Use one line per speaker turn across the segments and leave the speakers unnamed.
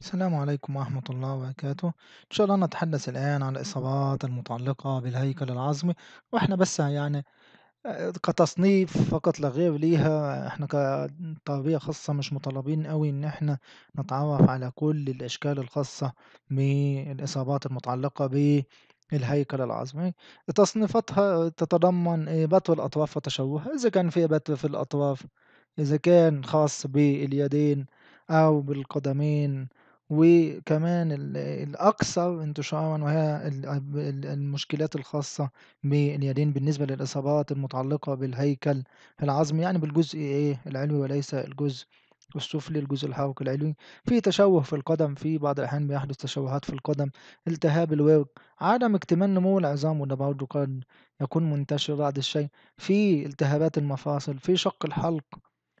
السلام عليكم ورحمة الله وبركاته إن شاء الله نتحدث الآن عن الإصابات المتعلقة بالهيكل العظمي وإحنا بس يعني آه، كتصنيف فقط لا غير ليها إحنا كتربية خاصة مش مطالبين أوي إن إحنا نتعرف على كل الأشكال الخاصة بالإصابات المتعلقة بالهيكل العظمي تصنيفاتها تتضمن آه، بتر الأطراف وتشوهها إذا كان في بتر في الأطراف إذا كان خاص باليدين أو بالقدمين وكمان الأكثر انتشارًا وهي المشكلات الخاصة باليدين بالنسبة للإصابات المتعلقة بالهيكل العظمي، يعني بالجزء إيه، العلوي وليس الجزء السفلي، الجزء الحركي العلوي. في تشوه في القدم، في بعض الأحيان بيحدث تشوهات في القدم، التهاب الورك، عدم اكتمال نمو العظام وده برضه قد يكون منتشر بعض الشيء، في التهابات المفاصل، في شق الحلق.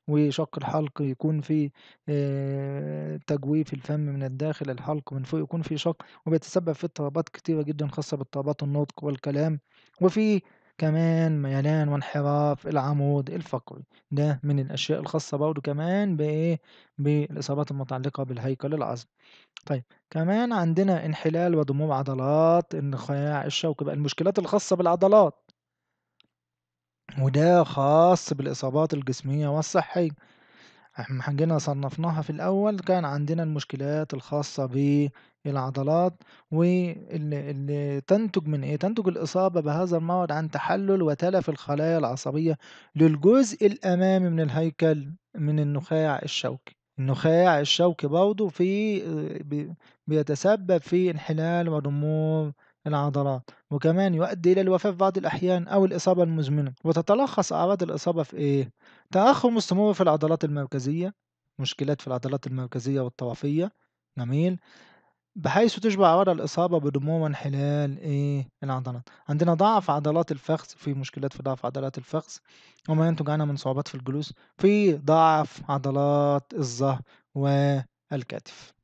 وشق الحلق يكون في آه، تجويف الفم من الداخل الحلق من فوق يكون في شق وبيتسبب في اضطرابات كتيرة جدا خاصة باضطرابات النطق والكلام وفي كمان ميلان وانحراف العمود الفقري ده من الأشياء الخاصة برضه كمان بإيه بالإصابات المتعلقة بالهيكل العظمي طيب كمان عندنا انحلال وضمور عضلات النخاع الشوكي بقى المشكلات الخاصة بالعضلات وده خاص بالإصابات الجسمية والصحية احنا حجينا صنفناها في الأول كان عندنا المشكلات الخاصة بالعضلات واللي تنتج من ايه تنتج الإصابة بهذا المرض عن تحلل وتلف الخلايا العصبية للجزء الأمامي من الهيكل من النخاع الشوكي النخاع الشوكي برضه في آه، بيتسبب في انحلال ودمور العضلات وكمان يؤدي إلى الوفاة في بعض الأحيان أو الإصابة المزمنة وتتلخص أعراض الإصابة في إيه؟ تأخر مستمر في العضلات المركزية مشكلات في العضلات المركزية والطرفية جميل بحيث تشبه عرض الإصابة بدموع وانحلال إيه العضلات عندنا ضعف عضلات الفخذ في مشكلات في ضعف عضلات الفخذ وما ينتج عنها من صعوبات في الجلوس في ضعف عضلات الظهر والكتف